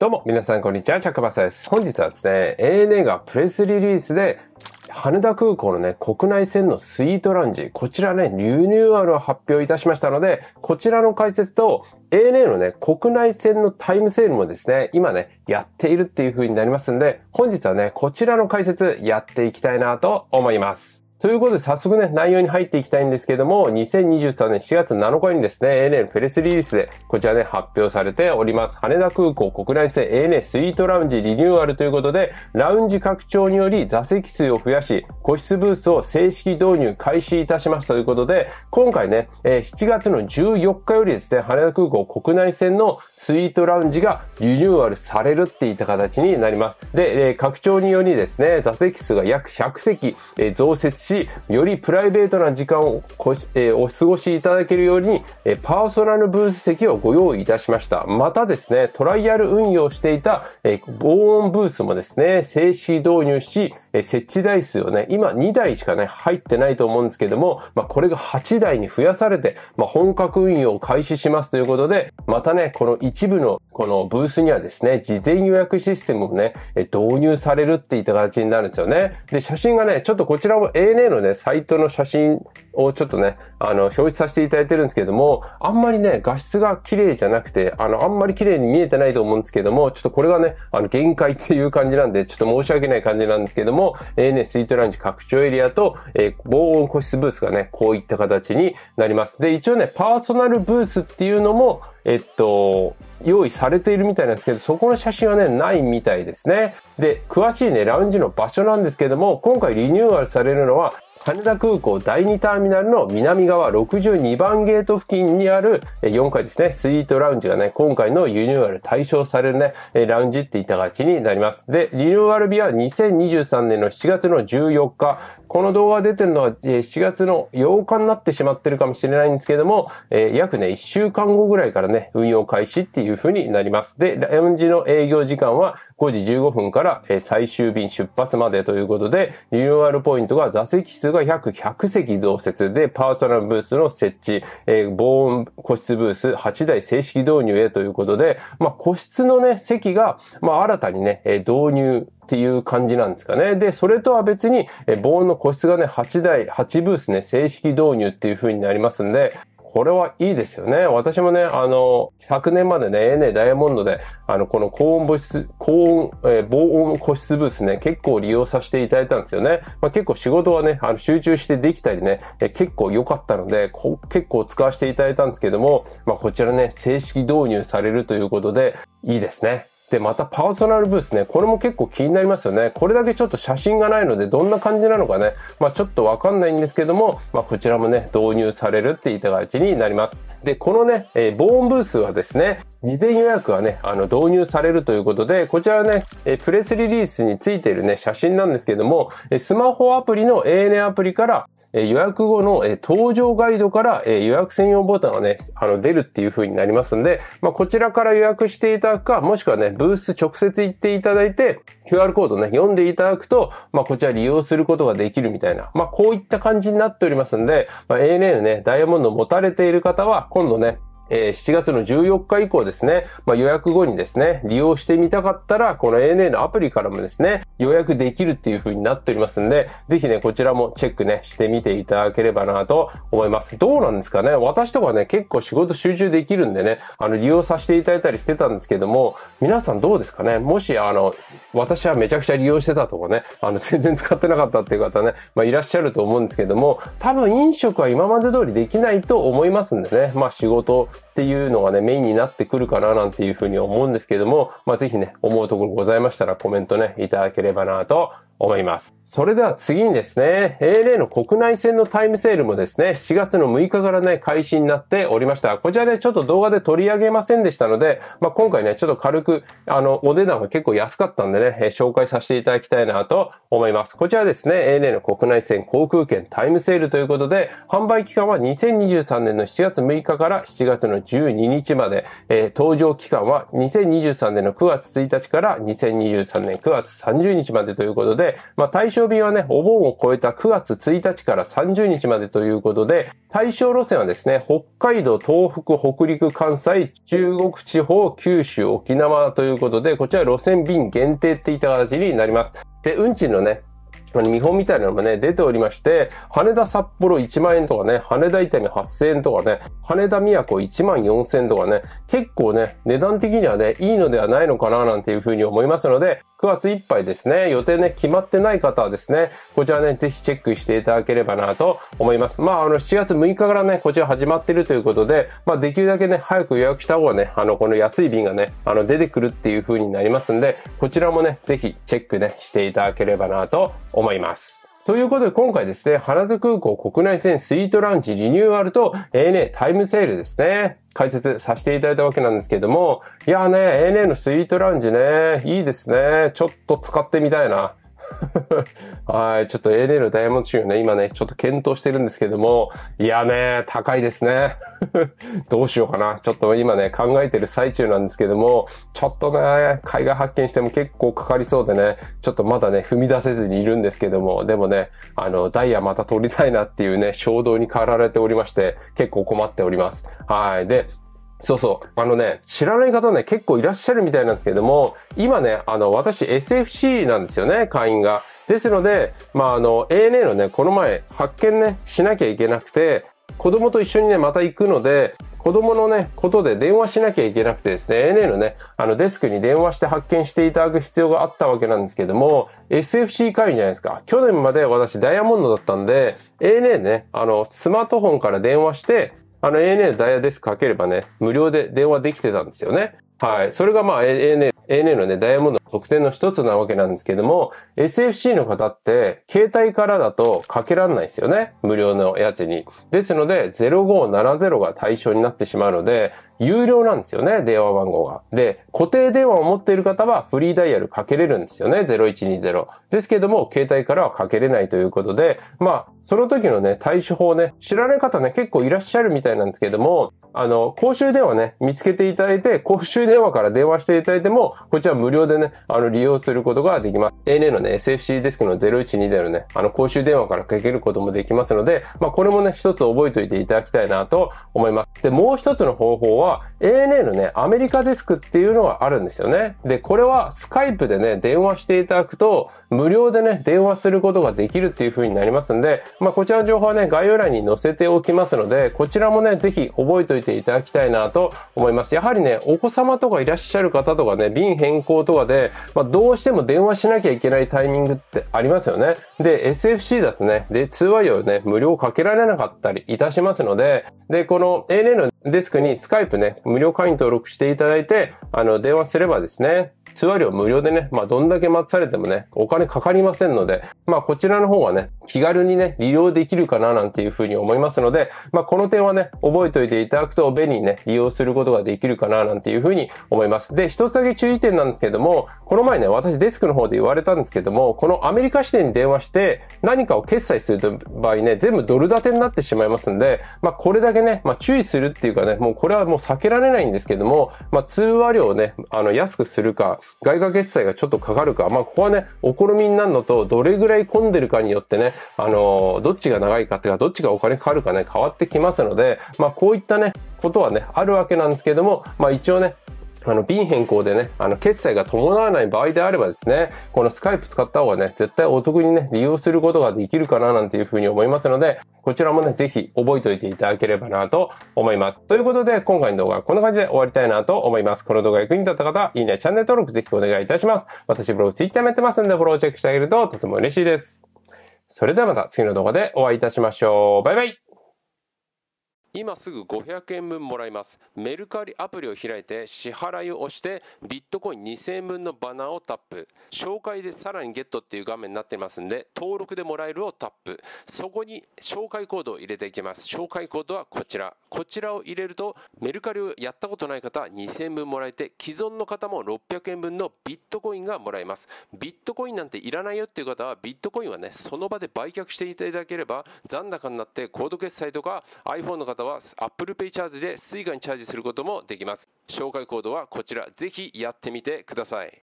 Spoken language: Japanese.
どうも、皆さんこんにちは、着馬さです。本日はですね、ANA がプレスリリースで、羽田空港のね、国内線のスイートランジ、こちらね、リニューアルを発表いたしましたので、こちらの解説と、ANA のね、国内線のタイムセールもですね、今ね、やっているっていう風になりますんで、本日はね、こちらの解説やっていきたいなと思います。ということで、早速ね、内容に入っていきたいんですけども、2023年4月7日にですね、ANA プレスリリースで、こちらね、発表されております。羽田空港国内線 ANA スイートラウンジリニューアルということで、ラウンジ拡張により座席数を増やし、個室ブースを正式導入開始いたしましたということで、今回ね、7月の14日よりですね、羽田空港国内線のスイートラウンジがリニューアルされるっていった形になります。で、え拡張によりですね、座席数が約100席、え増設し、よりプライベートな時間をこし、えお過ごしいただけるように、えパーソナルブース席をご用意いたしました。またですね、トライアル運用していた、え防音ブースもですね、静止導入し、え設置台数をね、今2台しかね、入ってないと思うんですけども、まあ、これが8台に増やされて、まあ、本格運用を開始しますということで、またね、この一部のこのブースにはですね、事前予約システムもね、導入されるっていった形になるんですよね。で、写真がね、ちょっとこちらも ANA のね、サイトの写真をちょっとね、あの、表示させていただいてるんですけども、あんまりね、画質が綺麗じゃなくて、あの、あんまり綺麗に見えてないと思うんですけども、ちょっとこれがね、あの、限界っていう感じなんで、ちょっと申し訳ない感じなんですけども、も、ね、スイートランジ拡張エリアと、え防音個室ブースがね、こういった形になります。で、一応ね、パーソナルブースっていうのも、えっと、用意されているみたいなんですけど、そこの写真はね、ないみたいですね。で、詳しいね、ラウンジの場所なんですけども、今回リニューアルされるのは、羽田空港第2ターミナルの南側62番ゲート付近にある4階ですね、スイートラウンジがね、今回のリニューアル対象されるね、ラウンジって言った形になります。で、リニューアル日は2023年の7月の14日、この動画出てるのは7月の8日になってしまってるかもしれないんですけども、え約ね、1週間後ぐらいからね、運用開始っていう風になります。で、ラウンジの営業時間は5時15分から最終便出発までということで、リニューアルポイントが座席数数が約100席増設で、パーソナルブースの設置、えー、防音個室ブース8台正式導入へということで、まあ、個室のね、席が、まあ、新たにね、え導入っていう感じなんですかね。で、それとは別に、え防音の個室がね、8台、8ブースね、正式導入っていう風になりますんで、これはいいですよね。私もね、あの、昨年までね、ANA ダイヤモンドで、あの、この高温保湿、高温、えー、防音個室ブースね、結構利用させていただいたんですよね。まあ、結構仕事はね、あの集中してできたりね、えー、結構良かったので結構使わせていただいたんですけども、まあ、こちらね、正式導入されるということで、いいですね。で、またパーソナルブースね。これも結構気になりますよね。これだけちょっと写真がないので、どんな感じなのかね。まあちょっとわかんないんですけども、まあこちらもね、導入されるっていった形になります。で、このね、えー、防音ブースはですね、事前予約はね、あの、導入されるということで、こちらはね、えー、プレスリリースについているね、写真なんですけども、スマホアプリの ANA アプリからえ予約後の、え搭乗ガイドから、え予約専用ボタンがね、あの、出るっていう風になりますんで、まあ、こちらから予約していただくか、もしくはね、ブース直接行っていただいて、QR コードね、読んでいただくと、まあ、こちら利用することができるみたいな、まあ、こういった感じになっておりますんで、まあ、ANA のね、ダイヤモンドを持たれている方は、今度ね、え7月の14日以降ですね、まあ、予約後にですね、利用してみたかったら、この ANA のアプリからもですね、予約できるっていう風になっておりますんで、ぜひね、こちらもチェックね、してみていただければなと思います。どうなんですかね私とかね、結構仕事集中できるんでね、あの、利用させていただいたりしてたんですけども、皆さんどうですかねもし、あの、私はめちゃくちゃ利用してたとかね、あの、全然使ってなかったっていう方ね、まあ、いらっしゃると思うんですけども、多分飲食は今まで通りできないと思いますんでね、まあ、仕事、っていうのがね、メインになってくるかななんていうふうに思うんですけども、まあ、ぜひね、思うところございましたらコメントね、いただければなと思います。それでは次にですね、ANA の国内線のタイムセールもですね、4月の6日からね、開始になっておりました。こちらね、ちょっと動画で取り上げませんでしたので、まあ、今回ね、ちょっと軽く、あの、お値段が結構安かったんでね、え紹介させていただきたいなと思います。こちらですね、ANA の国内線航空券タイムセールということで、販売期間は2023年の7月6日から7月の12日まで、えー、搭乗期間は2023年の9月1日から2023年9月30日までということで、まあ、対象便はね、お盆を超えた9月1日から30日までということで、対象路線はですね、北海道、東北、北陸、関西、中国地方、九州、沖縄ということで、こちら路線便限定っていった形になります。で、運賃のね、見本みたいなのもね、出ておりまして、羽田札幌1万円とかね、羽田伊丹8000円とかね、羽田宮古1万4000円とかね、結構ね、値段的にはね、いいのではないのかななんていうふうに思いますので、9月いっぱいですね、予定ね、決まってない方はですね、こちらね、ぜひチェックしていただければなと思います。まあ、あの、7月6日からね、こちら始まってるということで、まあ、できるだけね、早く予約した方がね、あの、この安い便がね、あの、出てくるっていうふうになりますんで、こちらもね、ぜひチェックね、していただければなと思います。思います。ということで今回ですね、原津空港国内線スイートランチリニューアルと ANA タイムセールですね。解説させていただいたわけなんですけども、いやね、ANA のスイートランチね、いいですね。ちょっと使ってみたいな。はい、ちょっと ADL ダイヤモンド中ね、今ね、ちょっと検討してるんですけども、いやね、高いですね。どうしようかな。ちょっと今ね、考えてる最中なんですけども、ちょっとね、海外発見しても結構かかりそうでね、ちょっとまだね、踏み出せずにいるんですけども、でもね、あの、ダイヤまた取りたいなっていうね、衝動に駆られておりまして、結構困っております。はい。で、そうそう。あのね、知らない方ね、結構いらっしゃるみたいなんですけども、今ね、あの、私 SFC なんですよね、会員が。ですので、まあ、あの、ANA のね、この前、発見ね、しなきゃいけなくて、子供と一緒にね、また行くので、子供のね、ことで電話しなきゃいけなくてですね、ANA のね、あのデスクに電話して発見していただく必要があったわけなんですけども、SFC 会員じゃないですか。去年まで私ダイヤモンドだったんで、ANA ね、あの、スマートフォンから電話して、あの ANA のダイヤデスクかければね、無料で電話できてたんですよね。はい。それがまあ ANA、ANA のね、ダイヤモンドの特典の一つなわけなんですけども、SFC の方って、携帯からだとかけらんないですよね。無料のやつに。ですので、0570が対象になってしまうので、有料なんですよね、電話番号が。で、固定電話を持っている方はフリーダイヤルかけれるんですよね、0120。ですけども、携帯からはかけれないということで、まあ、その時のね、対処法ね、知らない方ね、結構いらっしゃるみたいなんですけども、あの、公衆電話ね、見つけていただいて、公衆電話から電話していただいても、こちら無料でね、あの、利用することができます。ANA のね、SFC デスクの0120ね、あの、公衆電話からかけることもできますので、まあ、これもね、一つ覚えておいていただきたいなと思います。で、もう一つの方法は、は ANA のね、アメリカデスクっていうのがあるんですよね。で、これはスカイプでね、電話していただくと、無料でね、電話することができるっていう風になりますんで、まあ、こちらの情報はね、概要欄に載せておきますので、こちらもね、ぜひ覚えておいていただきたいなと思います。やはりね、お子様とかいらっしゃる方とかね、便変更とかで、まあ、どうしても電話しなきゃいけないタイミングってありますよね。で、SFC だとね、で、通話料ね、無料かけられなかったりいたしますので、で、この ANA のデスクにスカイプね、無料会員登録していただいて、あの、電話すればですね、通話料無料でね、まあ、どんだけ待たされてもね、お金かかりませんので、まあ、こちらの方はね、気軽にね、利用できるかななんていうふうに思いますので、まあ、この点はね、覚えておいていただくと便利にね、利用することができるかななんていうふうに思います。で、一つだけ注意点なんですけども、この前ね、私デスクの方で言われたんですけども、このアメリカ支店に電話して、何かを決済する場合ね、全部ドル建てになってしまいますんで、まあ、これだけね、まあ、注意するっていういうかね、もうこれはもう避けられないんですけども、まあ、通話料をね、あの、安くするか、外貨決済がちょっとかかるか、まあ、ここはね、お好みになるのと、どれぐらい混んでるかによってね、あの、どっちが長いかっていうか、どっちがお金かかるかね、変わってきますので、まあ、こういったね、ことはね、あるわけなんですけども、まあ一応ね、あの、便変更でね、あの、決済が伴わない場合であればですね、このスカイプ使った方がね、絶対お得にね、利用することができるかななんていうふうに思いますので、こちらもね、ぜひ覚えておいていただければなと思います。ということで、今回の動画はこんな感じで終わりたいなと思います。この動画役に立った方、いいね、チャンネル登録ぜひお願いいたします。私ブログ、ツイッターもやってますんで、フォローチェックしてあげるととても嬉しいです。それではまた次の動画でお会いいたしましょう。バイバイ今すぐ500円分もらいます。メルカリアプリを開いて支払いを押してビットコイン2000円分のバナーをタップ。紹介でさらにゲットっていう画面になってますんで、登録でもらえるをタップ。そこに紹介コードを入れていきます。紹介コードはこちら。こちらを入れるとメルカリをやったことない方は2000円分もらえて、既存の方も600円分のビットコインがもらえます。ビットコインなんていらないよっていう方はビットコインはね、その場で売却していただければ残高になってコード決済とか iPhone の方方は Apple Pay チャージで Suica にチャージすることもできます。紹介コードはこちら、ぜひやってみてください。